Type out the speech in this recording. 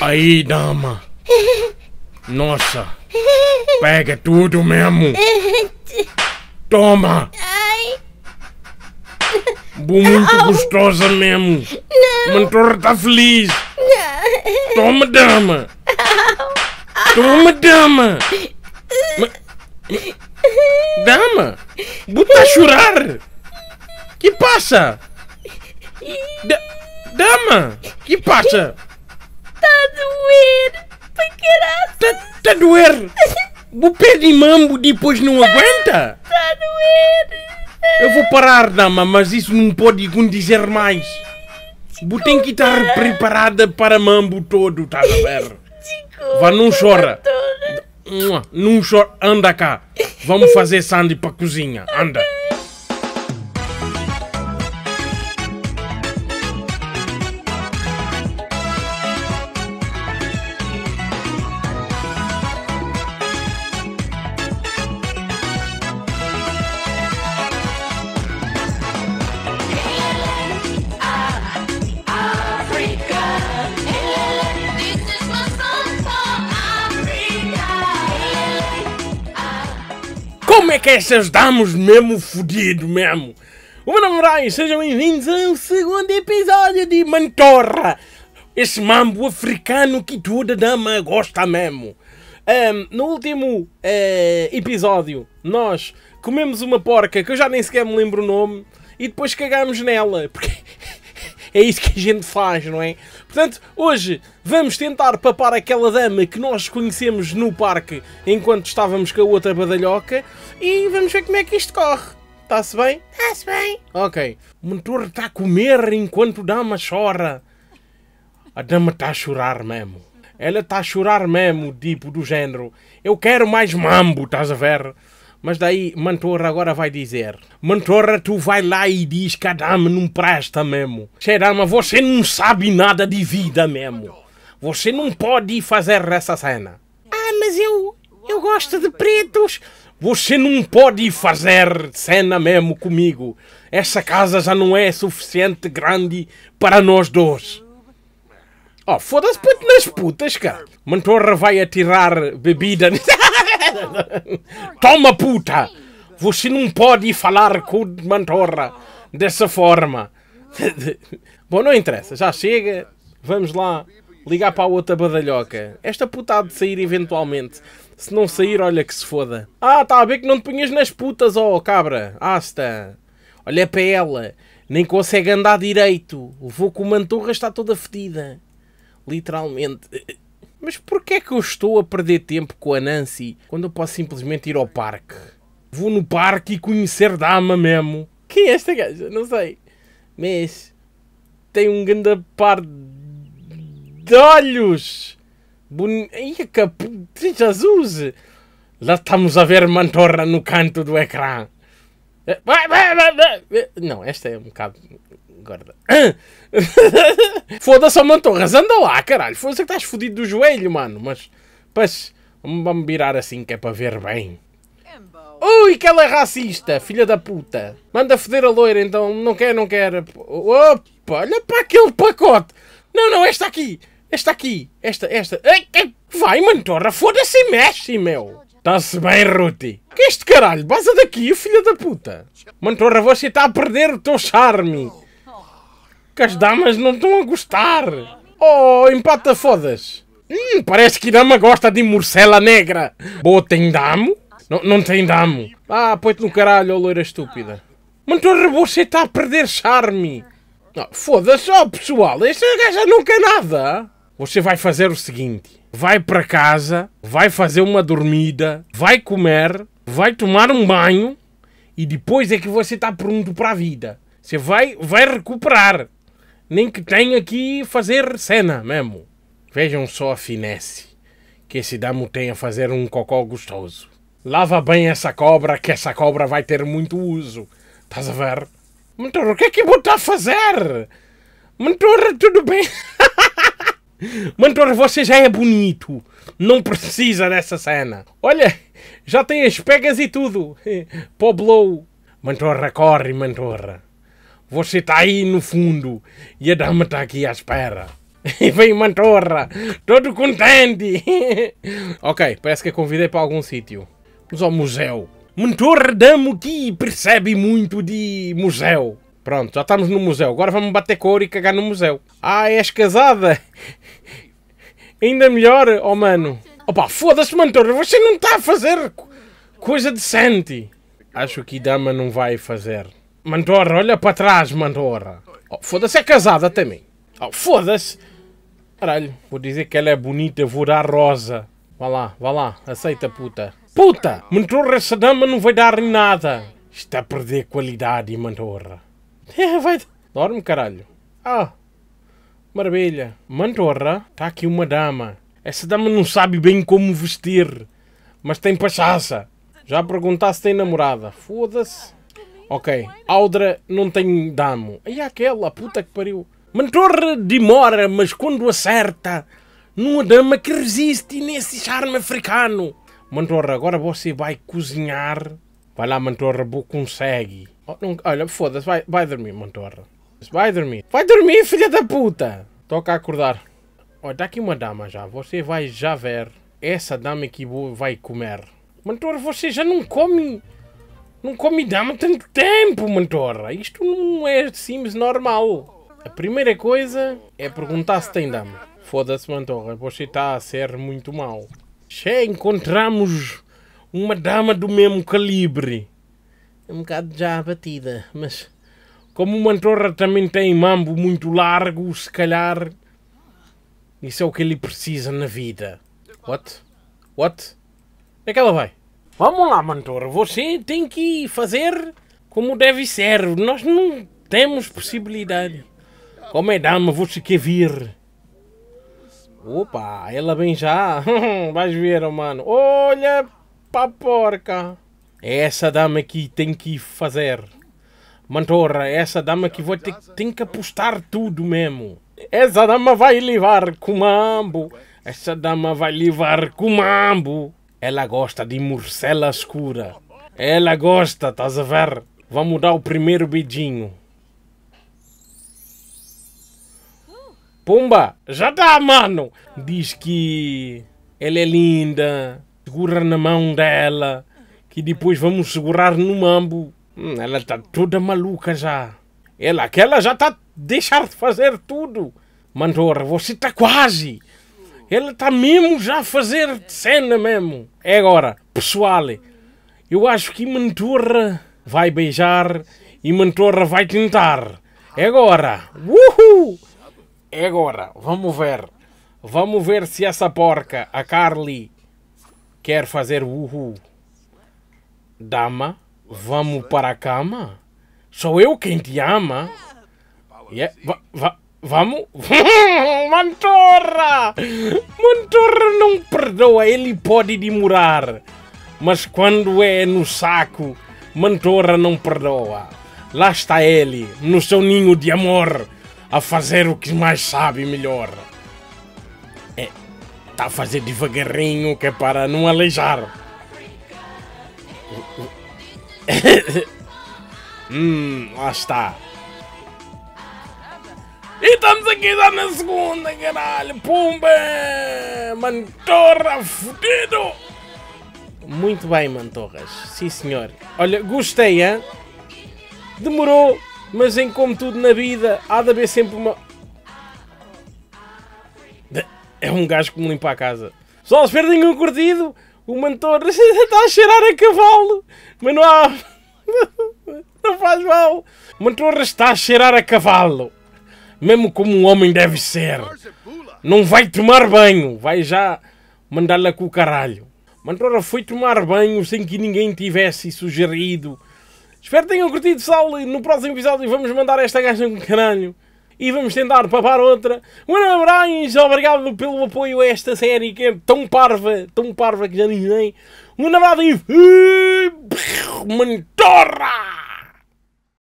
Aí, dama. Nossa. Pega tudo mesmo. Toma. Muito gostosa mesmo. Não. Mentor tá feliz. Não. Toma, dama. Toma, dama. Dama, bota a chorar. Que passa? dama, que passa? Tá doer! Pra caralho! Tá, tá doer! O pé de mambo depois não aguenta! Tá a doer! Eu vou parar, dama, mas isso não pode dizer mais. Tem que estar preparada para mambo todo, tá a ver? Desculpa, Vá, não chora. Doutora. Não chora. Anda cá. Vamos fazer sandy para a cozinha. Anda. é que é? Vocês damos mesmo fodido mesmo. O meu nome é Moraes, sejam bem-vindos ao segundo episódio de Mantorra. Esse mambo africano que toda dama gosta mesmo. Um, no último uh, episódio, nós comemos uma porca que eu já nem sequer me lembro o nome e depois cagámos nela. Porque é isso que a gente faz, não é? Portanto, hoje vamos tentar papar aquela dama que nós conhecemos no parque enquanto estávamos com a outra badalhoca e vamos ver como é que isto corre. Está-se bem? Está-se bem. Ok. O motor está a comer enquanto a dama chora. A dama está a chorar mesmo. Ela está a chorar mesmo, tipo, do género. Eu quero mais mambo, estás a ver? Mas daí Mantorra agora vai dizer: Mantorra, tu vai lá e diz que Adama não presta mesmo. Xerama, você não sabe nada de vida mesmo. Você não pode fazer essa cena. Ah, mas eu. Eu gosto de pretos. Você não pode fazer cena mesmo comigo. Essa casa já não é suficiente grande para nós dois. Oh, foda-se, puto nas putas, cara. Mantorra vai atirar bebida. Toma puta! Você não pode falar com Mantorra dessa forma. Bom, não interessa, já chega. Vamos lá ligar para a outra badalhoca. Esta puta há de sair eventualmente. Se não sair, olha que se foda. Ah, tá a ver que não te punhas nas putas, ó oh, cabra. Asta. Olha para ela. Nem consegue andar direito. Vou com o mantorra está toda fedida. Literalmente. Mas porquê é que eu estou a perder tempo com a Nancy quando eu posso simplesmente ir ao parque? Vou no parque e conhecer dama mesmo. Quem é esta gaja? Não sei. Mas tem um grande par de olhos. Boni... Ia cap... Jesus! Lá estamos a ver Mantorra no canto do ecrã. Eh, eh, não, esta é um bocado gorda. Foda-se, oh, Mantorras, anda lá, caralho. Foda-se que estás fodido do joelho, mano. Mas, pois, vamos virar assim que é para ver bem. Ui, que ela é racista, filha da puta. Manda foder a loira, então. Não quer, não quer. Opa, olha para aquele pacote. Não, não, esta aqui. Esta aqui. Esta, esta. Vai, Mantorra, foda-se, mexe, meu. Está-se bem, Ruti. Que este caralho? Baza daqui, filha da puta. Mantorra, você está a perder o teu charme que as damas não estão a gostar. Oh, empata fodas. Hum, parece que dama gosta de morcela negra. Boa, tem damo? Não, não tem damo. Ah, põe-te no caralho, oh, loira estúpida. Mantorra, você está a perder charme. Ah, Foda-se, oh, pessoal, esta gaja não quer nada. Você vai fazer o seguinte. Vai para casa, vai fazer uma dormida, vai comer, vai tomar um banho e depois é que você está pronto para a vida. Você vai, vai recuperar nem que tenha que fazer cena mesmo. Vejam só a finesse que esse damo tem a fazer um cocó gostoso. Lava bem essa cobra, que essa cobra vai ter muito uso. Estás a ver? Mentor, o que é que vou estar a fazer? Mentor, tudo bem? Mentor, você já é bonito. Não precisa dessa cena. Olha, já tem as pegas e tudo. Poblou. Mantorra corre, mantorra. Você está aí no fundo e a dama está aqui à espera. E vem Mantorra, todo contente. ok, parece que a convidei para algum sítio. Vamos ao museu. Mantorra dama que percebe muito de museu. Pronto, já estamos no museu. Agora vamos bater cor e cagar no museu. Ah, és casada? Ainda melhor, oh mano. Opa, foda-se, Mantorra, você não está a fazer coisa decente. Acho que Dama não vai fazer. Mandorra, olha para trás, Mandorra. Oh, foda-se, é casada também. Oh, foda-se. Caralho, vou dizer que ela é bonita, vou dar rosa. Vá lá, vá lá, aceita, puta. Puta! Mandorra, essa dama não vai dar em nada. Está a perder qualidade, Mandorra. É, vai... Dorme, caralho. Ah, maravilha. Mandorra, está aqui uma dama. Essa dama não sabe bem como vestir, mas tem pachaça. Já perguntar se tem namorada. Foda-se. Ok. Aldra não tem damo. E aquela puta que pariu. Mentor demora, mas quando acerta, numa dama que resiste nesse charme africano. Mentor, agora você vai cozinhar. Vai lá, Mentor, consegue. Oh, não, olha, foda-se, vai, vai dormir, Mentor. Vai dormir. Vai dormir, filha da puta! Toca a acordar. Olha, está aqui uma dama já. Você vai já ver. Essa dama que vai comer. Mentor, você já não come não come dama tanto tempo, Mantorra. Isto não é Sims normal. A primeira coisa é perguntar se tem dama. Foda-se, Mantorra. Você está a ser muito mal já encontramos uma dama do mesmo calibre. É um bocado já abatida, mas... Como o Mantorra também tem mambo muito largo, se calhar... Isso é o que ele precisa na vida. What? What? Onde é que ela vai? Vamos lá, mentor, você tem que fazer como deve ser. Nós não temos possibilidade. Como é dama, você quer vir? Opa, ela vem já. Vais ver, mano. Olha pra porca. É essa dama que tem que fazer. É essa dama que vai ter, tem que apostar tudo mesmo. Essa dama vai levar com mambo. Essa dama vai levar com mambo. Ela gosta de morcela escura. Ela gosta, estás a ver? Vamos dar o primeiro beijinho. Pumba, já dá, mano. Diz que ela é linda. Segura na mão dela. Que depois vamos segurar no mambo. Hum, ela está toda maluca já. Ela, aquela já está deixar de fazer tudo. Mandora, você está quase. Ele está mesmo já a fazer cena mesmo. É agora, pessoal. Eu acho que Mentorra vai beijar e Mentorra vai tentar. É agora. Uhul! É agora. Vamos ver. Vamos ver se essa porca, a Carly, quer fazer uhul. Dama, vamos para a cama? Sou eu quem te ama? Yeah. Va, va Vamos? Mantorra! Mantorra não perdoa, ele pode demorar. Mas quando é no saco, Mantorra não perdoa. Lá está ele, no seu ninho de amor, a fazer o que mais sabe melhor. É, tá a fazer devagarinho que é para não aleijar. hum, lá está. E estamos aqui já na segunda, caralho! Pumba! Mantorra fudido! Muito bem, Mantorras. Sim, senhor. Olha, gostei, hein? Demorou, mas em como tudo na vida, há de haver sempre uma... É um gajo que me limpa a casa. Só se perdem um curtido. O Mantorras está a cheirar a cavalo. Mas não há... Não faz mal. O Mantorras está a cheirar a cavalo mesmo como um homem deve ser. Não vai tomar banho, vai já mandá-la com o caralho. Mandora foi tomar banho sem que ninguém tivesse sugerido. Espero que tenham curtido, sal e no próximo episódio vamos mandar esta gaja com caralho. E vamos tentar papar outra. Um abraço, obrigado pelo apoio a esta série que é tão parva, tão parva que já nem Um abraço e... Mentora!